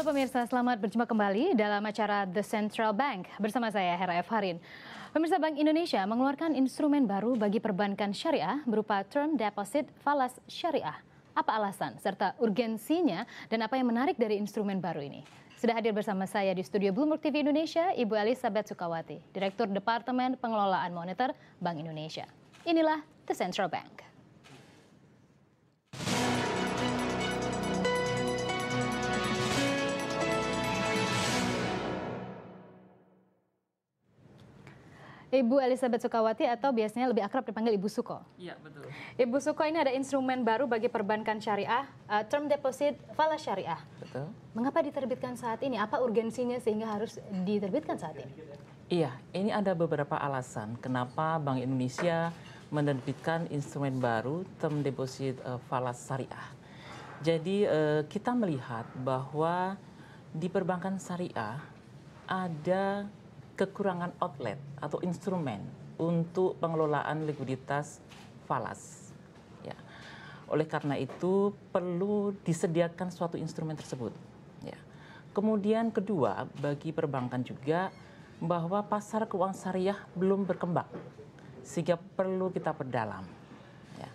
Halo pemirsa, selamat berjumpa kembali dalam acara The Central Bank bersama saya Hera F. Harin. Pemirsa Bank Indonesia mengeluarkan instrumen baru bagi perbankan syariah berupa term deposit falas syariah. Apa alasan serta urgensinya dan apa yang menarik dari instrumen baru ini? Sudah hadir bersama saya di studio Bloomberg TV Indonesia, Ibu Elizabeth Sukawati, Direktur Departemen Pengelolaan Moneter Bank Indonesia. Inilah The Central Bank. Ibu Elizabeth Sukawati atau biasanya lebih akrab dipanggil Ibu Suko. Iya, betul. Ibu Suko ini ada instrumen baru bagi perbankan syariah, uh, term deposit falas syariah. Betul. Mengapa diterbitkan saat ini? Apa urgensinya sehingga harus diterbitkan saat ini? Iya, ini ada beberapa alasan kenapa Bank Indonesia menerbitkan instrumen baru term deposit uh, eh, falas syariah. Jadi uh, kita melihat bahwa di perbankan syariah ada kekurangan outlet atau instrumen untuk pengelolaan likuiditas falas. Ya. Oleh karena itu perlu disediakan suatu instrumen tersebut. Ya. Kemudian kedua bagi perbankan juga bahwa pasar keuangan syariah belum berkembang sehingga perlu kita perdalam. Ya.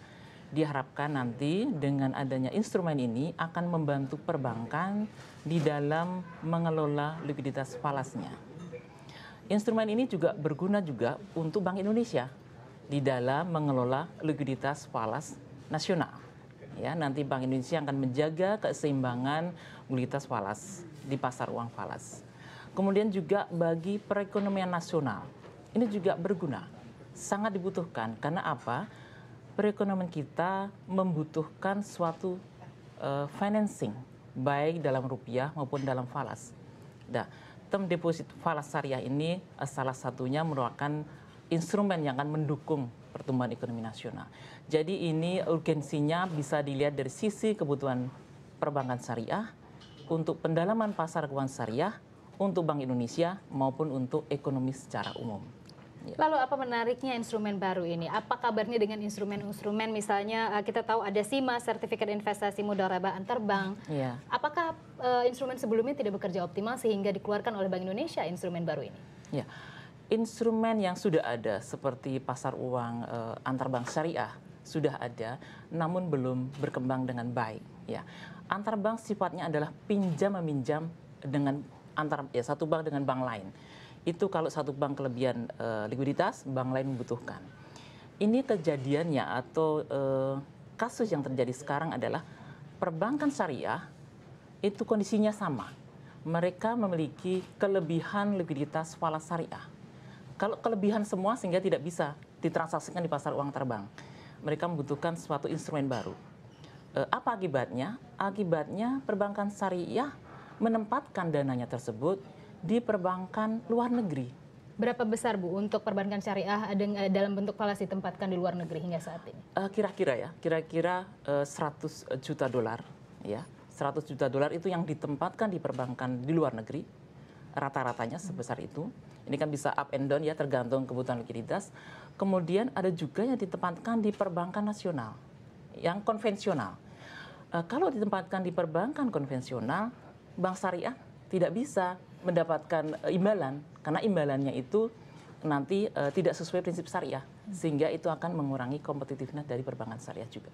Diharapkan nanti dengan adanya instrumen ini akan membantu perbankan di dalam mengelola likuiditas falasnya instrumen ini juga berguna juga untuk Bank Indonesia di dalam mengelola likuiditas falas nasional. Ya, nanti Bank Indonesia akan menjaga keseimbangan likuiditas falas di pasar uang falas. Kemudian juga bagi perekonomian nasional. Ini juga berguna. Sangat dibutuhkan karena apa? Perekonomian kita membutuhkan suatu uh, financing baik dalam rupiah maupun dalam falas. Nah, Sistem deposit falas syariah ini eh, salah satunya merupakan instrumen yang akan mendukung pertumbuhan ekonomi nasional. Jadi ini urgensinya bisa dilihat dari sisi kebutuhan perbankan syariah untuk pendalaman pasar keuangan syariah untuk Bank Indonesia maupun untuk ekonomi secara umum. Iya. Lalu apa menariknya instrumen baru ini? Apa kabarnya dengan instrumen-instrumen misalnya eh, kita tahu ada SIMA, Sertifikat Investasi Mudharaba Antar Bank. Ya. Apakah uh, instrumen sebelumnya tidak bekerja optimal sehingga dikeluarkan oleh Bank Indonesia instrumen baru ini? Ya. Instrumen yang sudah ada seperti pasar uang uh, eh, bank syariah sudah ada namun belum berkembang dengan baik ya. bank sifatnya adalah pinjam meminjam dengan antar ya satu bank dengan bank lain itu kalau satu bank kelebihan uh, likuiditas, bank lain membutuhkan. Ini kejadiannya atau uh, kasus yang terjadi sekarang adalah perbankan syariah itu kondisinya sama. Mereka memiliki kelebihan likuiditas falas syariah. Kalau kelebihan semua sehingga tidak bisa ditransaksikan di pasar uang terbang, mereka membutuhkan suatu instrumen baru. Eh, apa akibatnya? Akibatnya perbankan syariah menempatkan dananya tersebut di perbankan luar negeri. Berapa besar Bu untuk perbankan syariah eh, dalam bentuk falas ditempatkan di luar negeri hingga saat ini? Eh, kira-kira ya, kira-kira uh, eh, 100 juta dolar ya. 100 juta dolar itu yang ditempatkan di perbankan di luar negeri. Rata-ratanya sebesar itu. Ini kan bisa up and down ya tergantung kebutuhan likuiditas. Kemudian ada juga yang ditempatkan di perbankan nasional yang konvensional. kalau ditempatkan di perbankan konvensional, bank syariah tidak bisa mendapatkan eh, imbalan karena imbalannya itu nanti uh, tidak sesuai prinsip syariah sehingga itu akan mengurangi kompetitifnya dari perbankan syariah juga.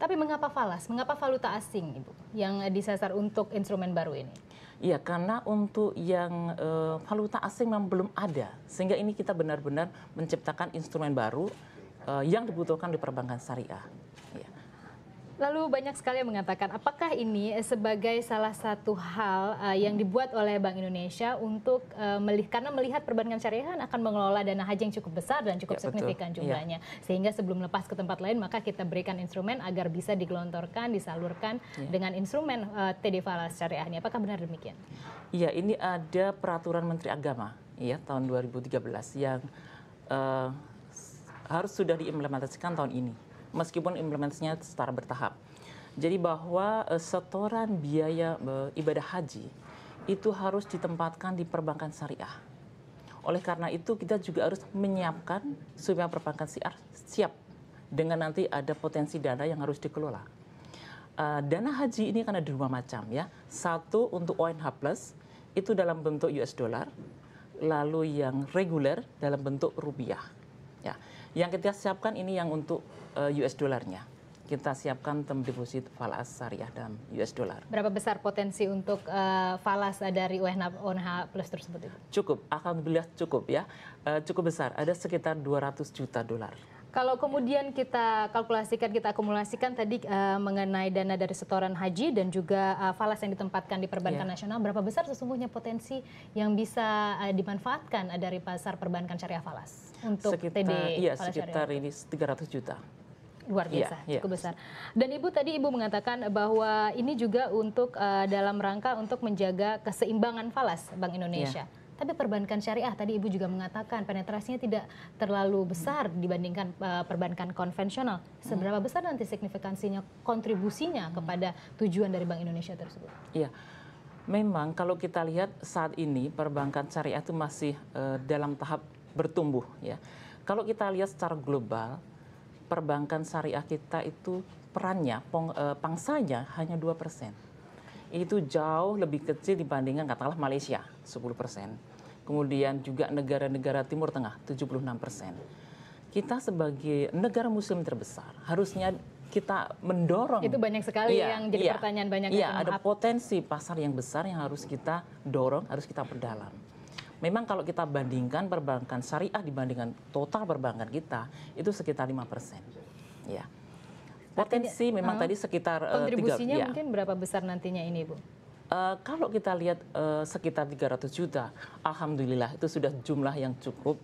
Tapi mengapa falas? Mengapa valuta asing, Ibu, yang disasar untuk instrumen baru ini? Iya, karena untuk yang e, valuta asing memang belum ada. Sehingga ini kita benar-benar menciptakan instrumen baru e, yang dibutuhkan di perbankan syariah. Lalu banyak sekali yang mengatakan, apakah ini sebagai salah satu hal uh, yang dibuat oleh Bank Indonesia untuk uh, eh, melihat karena melihat perbankan syariah kan akan mengelola dana haji yang cukup besar dan cukup ya, signifikan betul. Iya. jumlahnya, ya. sehingga sebelum lepas ke tempat lain maka kita berikan instrumen agar bisa digelontorkan, disalurkan ya. dengan instrumen uh, eh, Falas Syariahnya. Apakah benar demikian? Iya, ini ada peraturan Menteri Agama ya tahun 2013 yang uh, harus sudah diimplementasikan tahun ini meskipun implementasinya secara bertahap. Jadi bahwa uh, setoran biaya uh, ibadah haji itu harus ditempatkan di perbankan syariah. Oleh karena itu kita juga harus menyiapkan supaya perbankan syariah siap dengan nanti ada potensi dana yang harus dikelola. Uh, dana haji ini kan ada dua macam ya. Satu untuk ONH plus itu dalam bentuk US dollar, lalu yang reguler dalam bentuk rupiah. Ya. Yang kita siapkan ini yang untuk uh, eh, US dollarnya. Kita siapkan term deposit falas syariah dalam US dollar. Berapa besar potensi untuk uh, falas dari UNH, UNH plus tersebut? Itu? Cukup, alhamdulillah cukup ya. Uh, cukup besar, ada sekitar 200 juta dolar. Kalau kemudian kita kalkulasikan, kita akumulasikan tadi uh, mengenai dana dari setoran haji dan juga uh, falas yang ditempatkan di perbankan yeah. nasional, berapa besar sesungguhnya potensi yang bisa uh, dimanfaatkan dari pasar perbankan syariah falas? untuk sekitar, TD Iya, sekitar ini 300 juta luar iya, biasa, yeah, yeah. cukup besar. Dan Ibu tadi Ibu mengatakan bahwa ini juga untuk uh, dalam rangka untuk menjaga keseimbangan falas Bank Indonesia. Yeah. Tapi perbankan syariah tadi Ibu juga mengatakan penetrasinya tidak terlalu besar dibandingkan uh, perbankan konvensional. Hmm. Seberapa besar nanti signifikansinya kontribusinya hmm. kepada tujuan dari Bank Indonesia tersebut? Iya. Yeah. Memang kalau kita lihat saat ini perbankan syariah itu masih uh, dalam tahap bertumbuh ya. Kalau kita lihat secara global, perbankan syariah kita itu perannya, pong, e, eh, pangsanya hanya 2 persen. Itu jauh lebih kecil dibandingkan katakanlah Malaysia 10 persen. Kemudian juga negara-negara Timur Tengah 76 persen. Kita sebagai negara Muslim terbesar harusnya kita mendorong. Itu banyak sekali iya, yang jadi iya, pertanyaan banyak. Iya, ada potensi pasar yang besar yang harus kita dorong, harus kita perdalam memang kalau kita bandingkan perbankan syariah dibandingkan total perbankan kita itu sekitar 5%. Ya. Potensi Artinya, memang uh, tadi sekitar eh, kontribusinya tiga, ya. mungkin berapa besar nantinya ini, Bu? Uh, kalau kita lihat uh, sekitar 300 juta, alhamdulillah itu sudah jumlah yang cukup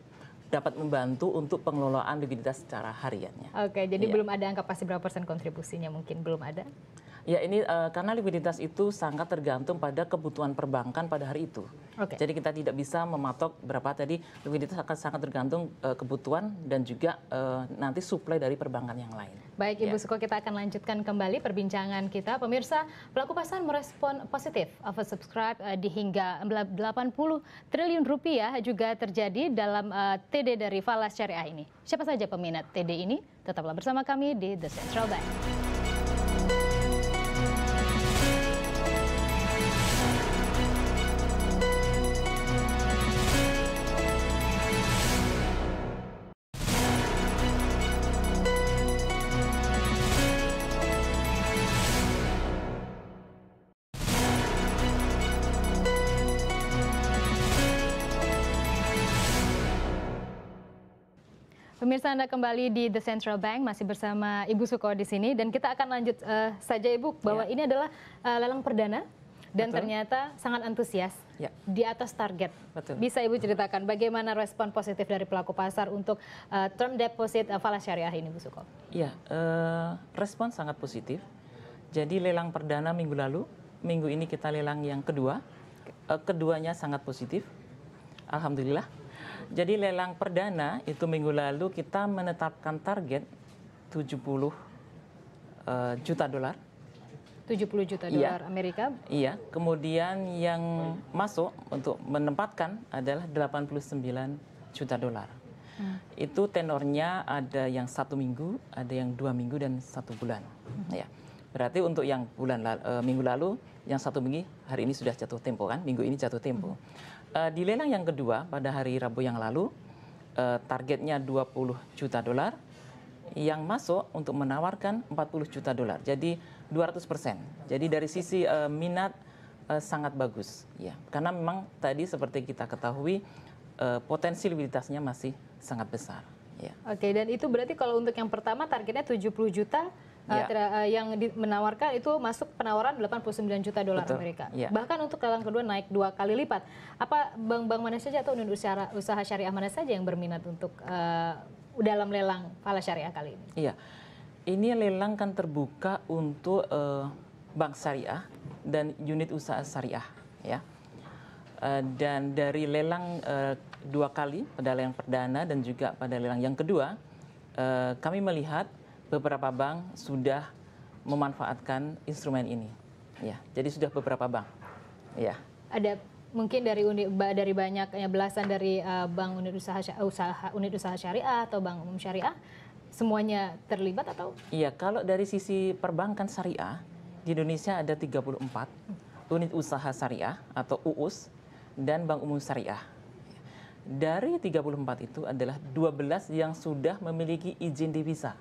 dapat membantu untuk pengelolaan likuiditas secara hariannya. Oke, jadi yeah. belum ada angka pasti berapa persen kontribusinya mungkin belum ada? Ya ini uh, karena likuiditas itu sangat tergantung pada kebutuhan perbankan pada hari itu. Okay. Jadi kita tidak bisa mematok berapa tadi likuiditas akan sangat tergantung uh, kebutuhan dan juga uh, nanti suplai dari perbankan yang lain. Baik Ibu ya. Suko kita akan lanjutkan kembali perbincangan kita. Pemirsa, pelaku pasar merespon positif oversubscribe uh, di hingga 80 triliun rupiah juga terjadi dalam uh, TD dari Falas Syariah ini. Siapa saja peminat TD ini? Tetaplah bersama kami di The Central Bank. Pemirsa Anda kembali di The Central Bank masih bersama Ibu Suko di sini dan kita akan lanjut uh, saja Ibu bahwa ya. ini adalah uh, lelang perdana dan Betul. ternyata sangat antusias ya. di atas target. Betul. Bisa Ibu ceritakan bagaimana respon positif dari pelaku pasar untuk uh, term deposit uh, falas syariah ini Ibu Suko? Ya, uh, respon sangat positif. Jadi lelang perdana minggu lalu, minggu ini kita lelang yang kedua. Uh, keduanya sangat positif. Alhamdulillah jadi lelang perdana itu minggu lalu kita menetapkan target 70 uh, eh, juta dolar. 70 juta iya. dolar iya. Amerika. Iya. Kemudian yang masuk untuk menempatkan adalah 89 juta dolar. Hmm. Itu tenornya ada yang satu minggu, ada yang dua minggu dan satu bulan. Hmm. Ya. Berarti untuk yang bulan lalu, eh, minggu lalu, yang satu minggu hari ini sudah jatuh tempo kan? Minggu ini jatuh tempo. Hmm. Uh, di lelang yang kedua pada hari Rabu yang lalu, uh, targetnya 20 juta dolar, yang masuk untuk menawarkan 40 juta dolar. Jadi 200 persen. Jadi dari sisi uh, minat uh, sangat bagus, ya. Karena memang tadi seperti kita ketahui uh, potensi likuiditasnya masih sangat besar. Ya. Oke, dan itu berarti kalau untuk yang pertama targetnya 70 juta yeah. uh, ya. eh, yang menawarkan itu masuk penawaran 89 juta dolar Amerika. Yeah. Bahkan untuk lelang kedua naik dua kali lipat. Apa bank-bank mana saja atau unit usaha, usaha syariah mana saja yang berminat untuk uh, dalam lelang pala syariah kali ini? Iya. Ini lelang kan terbuka untuk uh, bank syariah dan unit usaha syariah ya. Uh, dan dari lelang uh, dua kali pada lelang perdana dan juga pada lelang yang kedua kami melihat beberapa bank sudah memanfaatkan instrumen ini. Ya, jadi sudah beberapa bank. Ya. Ada mungkin dari unit dari banyak belasan dari uh, bank unit usaha, usaha unit usaha syariah atau bank umum syariah semuanya terlibat atau? Iya, kalau dari sisi perbankan syariah di Indonesia ada 34 unit usaha syariah atau UUS dan bank umum syariah. Dari 34 itu adalah 12 yang sudah memiliki izin divisa.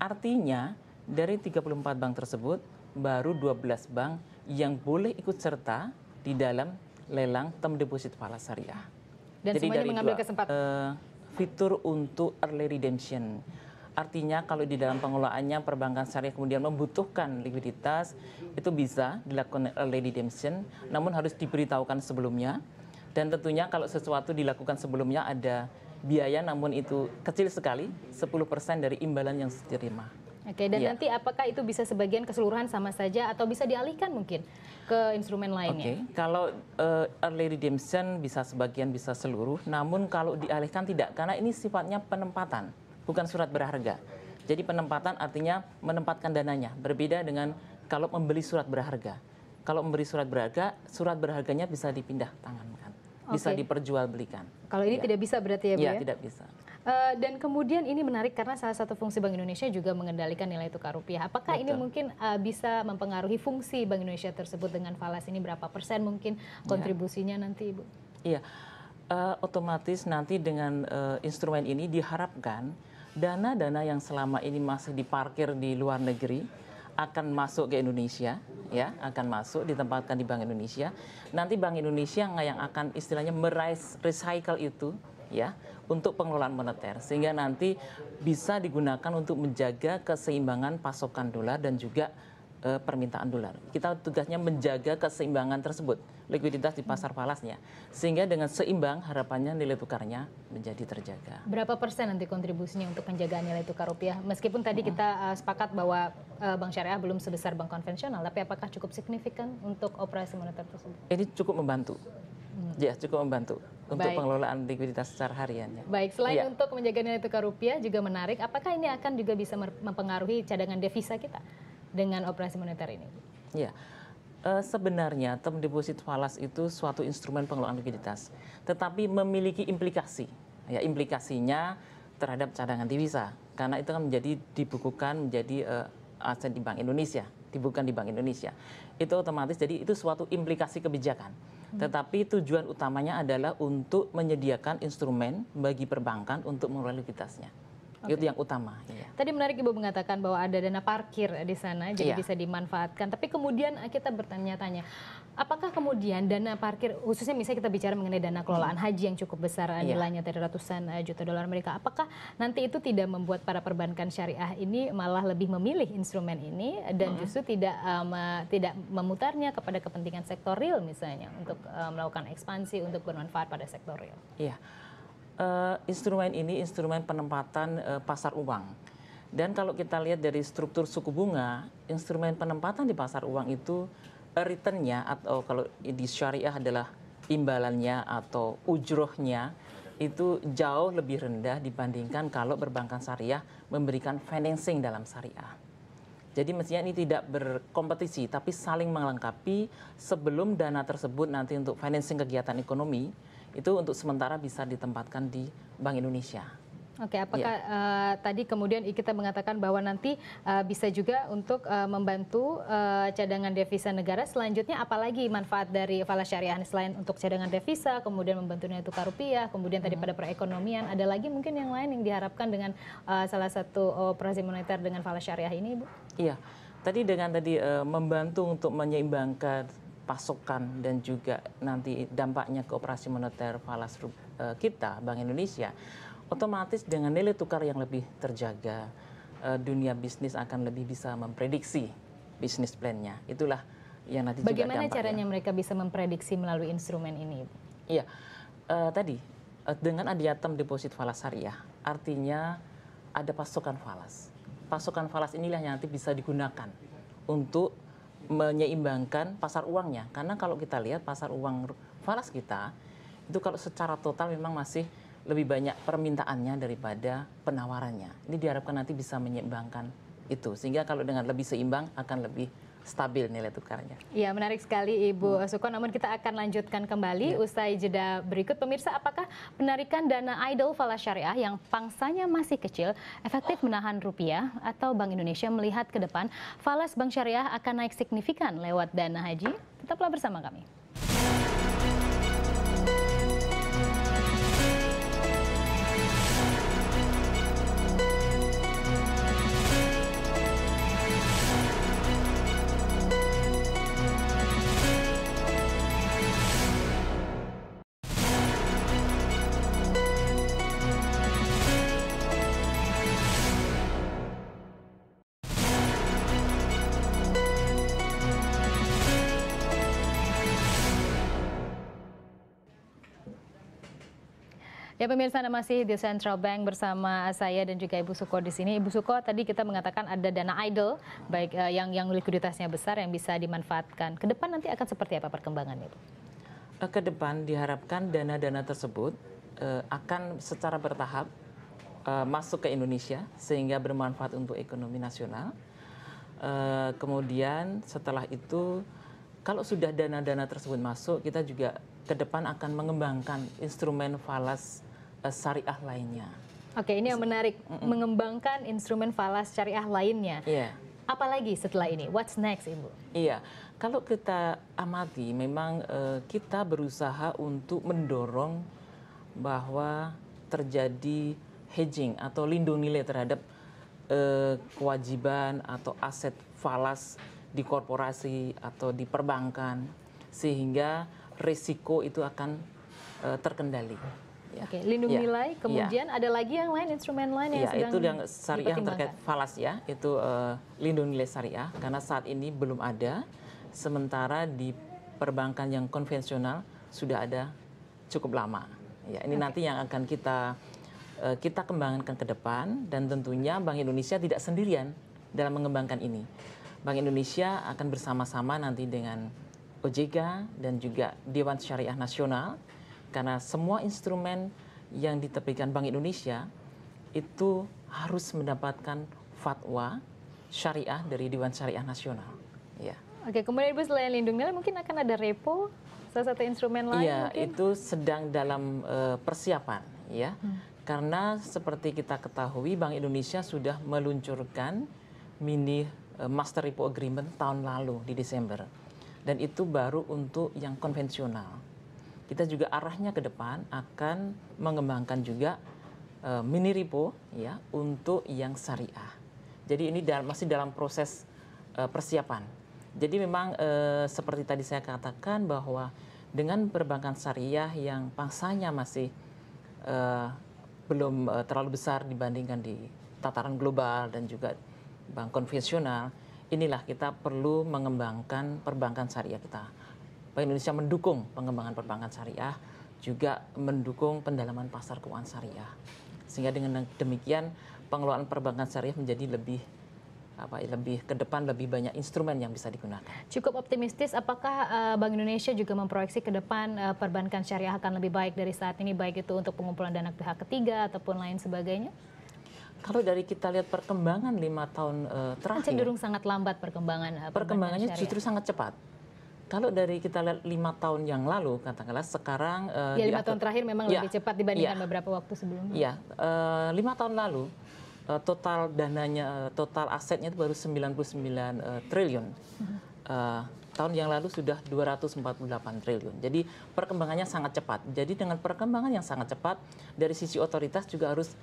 Artinya dari 34 bank tersebut baru 12 bank yang boleh ikut serta di dalam lelang term deposit falas syariah. Dan Jadi semuanya dari mengambil dua, kesempatan. Uh, fitur untuk early redemption. Artinya kalau di dalam pengelolaannya perbankan syariah kemudian membutuhkan likuiditas, itu bisa dilakukan early redemption, namun harus diberitahukan sebelumnya. Dan tentunya kalau sesuatu dilakukan sebelumnya ada biaya namun itu kecil sekali, 10% dari imbalan yang diterima. Oke, dan ya. nanti apakah itu bisa sebagian keseluruhan sama saja atau bisa dialihkan mungkin ke instrumen lainnya? Oke, kalau uh, early redemption bisa sebagian, bisa seluruh. Namun kalau dialihkan tidak, karena ini sifatnya penempatan, bukan surat berharga. Jadi penempatan artinya menempatkan dananya, berbeda dengan kalau membeli surat berharga. Kalau membeli surat berharga, surat berharganya bisa dipindah tangan bisa diperjualbelikan. Kalau ini ya. tidak bisa berarti ya Bu iya, ya? Iya, tidak bisa. Uh, dan kemudian ini menarik karena salah satu fungsi Bank Indonesia juga mengendalikan nilai tukar rupiah. Apakah Betul. ini mungkin uh, bisa mempengaruhi fungsi Bank Indonesia tersebut dengan falas ini berapa persen mungkin iya. kontribusinya ya. nanti Bu? Iya, uh, otomatis nanti dengan uh, instrumen ini diharapkan dana-dana yang selama ini masih diparkir di luar negeri akan masuk ke Indonesia ya akan masuk ditempatkan di Bank Indonesia nanti Bank Indonesia yang akan istilahnya merais recycle itu ya untuk pengelolaan moneter sehingga nanti bisa digunakan untuk menjaga keseimbangan pasokan dolar dan juga uh, permintaan dolar. Kita tugasnya menjaga keseimbangan tersebut, likuiditas di pasar falasnya. Sehingga dengan seimbang harapannya nilai tukarnya menjadi terjaga. Berapa persen nanti kontribusinya untuk penjagaan nilai tukar rupiah? Meskipun tadi hmm. kita uh, sepakat bahwa uh, bank syariah belum sebesar bank konvensional, tapi apakah cukup signifikan untuk operasi moneter tersebut? Ini cukup membantu. Hmm. Ya, cukup membantu untuk Baik. pengelolaan likuiditas secara harian. Ya. Baik, selain ya. untuk menjaga nilai tukar rupiah juga menarik, apakah ini akan juga bisa mempengaruhi cadangan devisa kita? dengan operasi moneter ini? Ya, e, sebenarnya term deposit falas itu suatu instrumen pengelolaan likuiditas, tetapi memiliki implikasi. Ya, implikasinya terhadap cadangan divisa, karena itu kan menjadi dibukukan menjadi e, aset di Bank Indonesia, dibukukan di Bank Indonesia. Itu otomatis jadi itu suatu implikasi kebijakan. Hmm. Tetapi tujuan utamanya adalah untuk menyediakan instrumen bagi perbankan untuk mengelola likuiditasnya. Okay. Itu yang utama. Ya. Tadi menarik Ibu mengatakan bahwa ada dana parkir di sana, jadi ya. bisa dimanfaatkan. Tapi kemudian eh, kita bertanya-tanya, apakah kemudian dana parkir, khususnya misalnya kita bicara mengenai dana kelolaan hmm. haji yang cukup besar, ya. nilainya dari ratusan eh, juta dolar Amerika, apakah nanti itu tidak membuat para perbankan syariah ini malah lebih memilih instrumen ini dan hmm. justru tidak um, tidak memutarnya kepada kepentingan sektor real misalnya untuk um, melakukan ekspansi untuk bermanfaat pada sektor real? Iya uh, instrumen ini instrumen penempatan uh, pasar uang. Dan kalau kita lihat dari struktur suku bunga, instrumen penempatan di pasar uang itu eh, returnnya atau kalau di syariah adalah imbalannya atau ujrohnya itu jauh lebih rendah dibandingkan kalau perbankan syariah memberikan financing dalam syariah. Jadi mestinya ini tidak berkompetisi, tapi saling melengkapi sebelum dana tersebut nanti untuk financing kegiatan ekonomi, itu untuk sementara bisa ditempatkan di Bank Indonesia. Oke, apakah ya. uh, tadi kemudian kita mengatakan bahwa nanti uh, bisa juga untuk uh, membantu uh, cadangan devisa negara selanjutnya apalagi manfaat dari falas syariah selain untuk cadangan devisa, kemudian membantu nilai tukar rupiah, kemudian tadi hmm. pada perekonomian, ada lagi mungkin yang lain yang diharapkan dengan uh, salah satu operasi moneter dengan falas syariah ini, Bu? Iya. Tadi dengan tadi uh, membantu untuk menyeimbangkan pasokan dan juga nanti dampaknya ke operasi moneter falas e, kita Bank Indonesia otomatis dengan nilai tukar yang lebih terjaga e, dunia bisnis akan lebih bisa memprediksi bisnis plannya itulah yang nanti bagaimana juga caranya mereka bisa memprediksi melalui instrumen ini iya uh, tadi uh, dengan adiatem deposit falas syariah artinya ada pasokan falas pasokan falas inilah yang nanti bisa digunakan untuk menyeimbangkan pasar uangnya. Karena kalau kita lihat pasar uang falas kita itu kalau secara total memang masih lebih banyak permintaannya daripada penawarannya. Ini diharapkan nanti bisa menyeimbangkan itu sehingga kalau dengan lebih seimbang akan lebih stabil nilai tukarnya. Iya, menarik sekali Ibu hmm. Suko. Namun kita akan lanjutkan kembali ya. usai jeda berikut. Pemirsa, apakah penarikan dana idol falas syariah yang pangsanya masih kecil efektif menahan rupiah atau Bank Indonesia melihat ke depan falas bank syariah akan naik signifikan lewat dana haji? Tetaplah bersama kami. Ya pemirsa Anda masih di Central Bank bersama saya dan juga Ibu Suko di sini. Ibu Suko tadi kita mengatakan ada dana idle baik uh, yang yang likuiditasnya besar yang bisa dimanfaatkan. Ke depan nanti akan seperti apa perkembangannya, Bu? Eh, ke depan diharapkan dana-dana tersebut uh, akan secara bertahap uh, masuk ke Indonesia sehingga bermanfaat untuk ekonomi nasional. Uh, kemudian setelah itu kalau sudah dana-dana tersebut masuk, kita juga ke depan akan mengembangkan instrumen falas uh, syariah lainnya. Oke, ini yang menarik, mm -mm. mengembangkan instrumen falas syariah lainnya. Yeah. Apalagi setelah ini, what's next, Ibu? Iya, kalau kita amati, memang uh, kita berusaha untuk mendorong bahwa terjadi hedging atau lindung nilai terhadap uh, kewajiban atau aset falas di korporasi atau di perbankan, sehingga risiko itu akan uh, terkendali. Ya. Oke, lindung ya. nilai. Ya. Kemudian ya. ada lagi yang lain instrumen lain yang ya, sedang itu yang syariah terkait falas ya, itu uh, eh, lindung nilai syariah karena saat ini belum ada. Sementara di perbankan yang konvensional sudah ada cukup lama. Ya, ini okay. nanti yang akan kita uh, kita kembangkan ke depan dan tentunya Bank Indonesia tidak sendirian dalam mengembangkan ini. Bank Indonesia akan bersama-sama nanti dengan OJK dan juga Dewan Syariah Nasional karena semua instrumen yang diterbitkan Bank Indonesia itu harus mendapatkan fatwa syariah dari Dewan Syariah Nasional. Ya. Oke, kemudian Ibu selain lindung nilai mungkin akan ada repo, salah satu instrumen lain Iya, itu sedang dalam uh, persiapan ya. Hmm. Karena seperti kita ketahui Bank Indonesia sudah meluncurkan mini uh, Master Repo Agreement tahun lalu di Desember. Dan itu baru untuk yang konvensional kita juga arahnya ke depan akan mengembangkan juga uh, mini repo ya untuk yang syariah. Jadi ini dal masih dalam proses uh, persiapan. Jadi memang uh, seperti tadi saya katakan bahwa dengan perbankan syariah yang pangsanya masih uh, belum uh, terlalu besar dibandingkan di tataran global dan juga bank konvensional, inilah kita perlu mengembangkan perbankan syariah kita Bank Indonesia mendukung pengembangan perbankan syariah, juga mendukung pendalaman pasar keuangan syariah. Sehingga dengan demikian pengelolaan perbankan syariah menjadi lebih apa ya, lebih ke depan lebih banyak instrumen yang bisa digunakan. Cukup optimistis apakah uh, Bank Indonesia juga memproyeksi ke depan uh, perbankan syariah akan lebih baik dari saat ini baik itu untuk pengumpulan dana pihak ketiga ataupun lain sebagainya? Kalau dari kita lihat perkembangan lima tahun uh, terakhir, cenderung sangat lambat perkembangan. Uh, perkembangannya syariah. justru sangat cepat. Kalau dari kita lihat lima tahun yang lalu, katakanlah sekarang. Uh, ya lima tahun terakhir memang ya, lebih cepat dibandingkan ya, beberapa waktu sebelumnya. Iya uh, lima tahun lalu uh, total dananya, total asetnya itu baru 99 uh, triliun. Uh, tahun yang lalu sudah 248 triliun. Jadi perkembangannya sangat cepat. Jadi dengan perkembangan yang sangat cepat dari sisi otoritas juga harus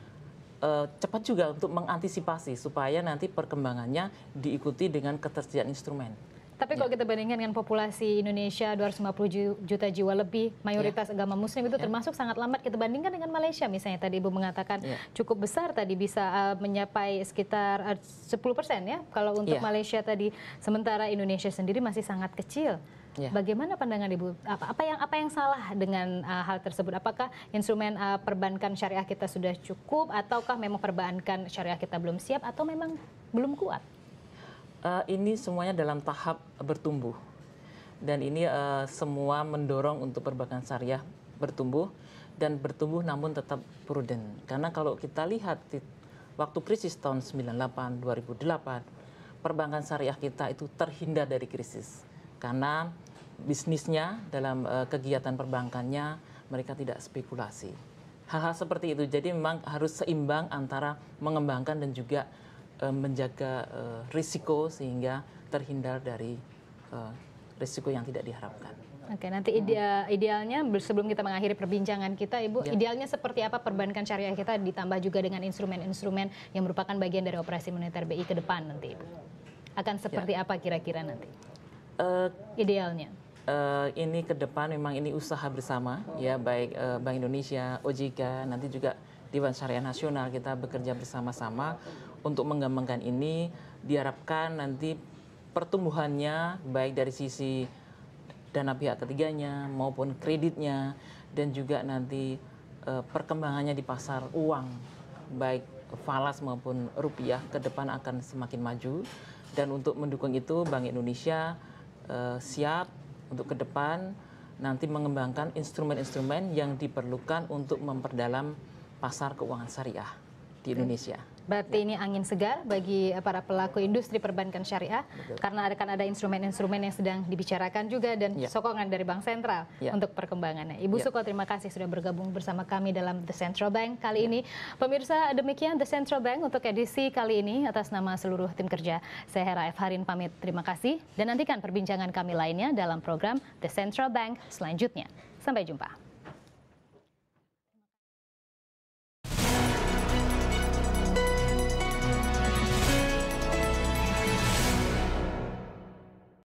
cepat juga untuk mengantisipasi supaya nanti perkembangannya diikuti dengan ketersediaan instrumen. Tapi kalau ya. kita bandingkan dengan populasi Indonesia 250 juta jiwa lebih, mayoritas ya. agama Muslim itu ya. termasuk sangat lambat kita bandingkan dengan Malaysia misalnya tadi Ibu mengatakan cukup besar tadi bisa uh, eh, menyapai sekitar eh, uh, 10 persen ya kalau untuk Malaysia tadi, sementara Indonesia sendiri masih sangat kecil. Yeah. Bagaimana pandangan Ibu? Apa, apa yang apa yang salah dengan uh, hal tersebut? Apakah instrumen uh, perbankan syariah kita sudah cukup ataukah memang perbankan syariah kita belum siap atau memang belum kuat? Uh, ini semuanya dalam tahap bertumbuh dan ini uh, semua mendorong untuk perbankan syariah bertumbuh dan bertumbuh namun tetap prudent. Karena kalau kita lihat di waktu krisis tahun 98, 2008, perbankan syariah kita itu terhindar dari krisis. Karena bisnisnya dalam uh, kegiatan perbankannya mereka tidak spekulasi. Hal-hal seperti itu. Jadi memang harus seimbang antara mengembangkan dan juga Eh, menjaga eh, risiko sehingga terhindar dari eh, risiko yang tidak diharapkan. Oke, nanti idealnya sebelum kita mengakhiri perbincangan kita, Ibu, ya. idealnya seperti apa perbankan syariah kita ditambah juga dengan instrumen-instrumen yang merupakan bagian dari operasi moneter BI ke depan nanti, Ibu? Akan ya. seperti ya. apa kira-kira nanti? Uh, idealnya? Uh, ini ke depan memang ini usaha bersama, ya, baik uh, Bank Indonesia, OJK, nanti juga Dewan Syariah Nasional kita bekerja bersama-sama untuk mengembangkan ini diharapkan nanti pertumbuhannya baik dari sisi dana pihak ketiganya maupun kreditnya dan juga nanti e, perkembangannya di pasar uang baik falas maupun rupiah ke depan akan semakin maju dan untuk mendukung itu Bank Indonesia e, siap untuk ke depan nanti mengembangkan instrumen-instrumen yang diperlukan untuk memperdalam pasar keuangan syariah di Indonesia. Berarti ya. ini angin segar bagi para pelaku industri perbankan syariah Betul. karena akan ada instrumen-instrumen yang sedang dibicarakan juga dan ya. sokongan dari Bank Sentral ya. untuk perkembangannya. Ibu ya. Suko terima kasih sudah bergabung bersama kami dalam The Central Bank kali ya. ini. Pemirsa demikian The Central Bank untuk edisi kali ini atas nama seluruh tim kerja. Saya Hera F. Harin pamit terima kasih dan nantikan perbincangan kami lainnya dalam program The Central Bank selanjutnya. Sampai jumpa.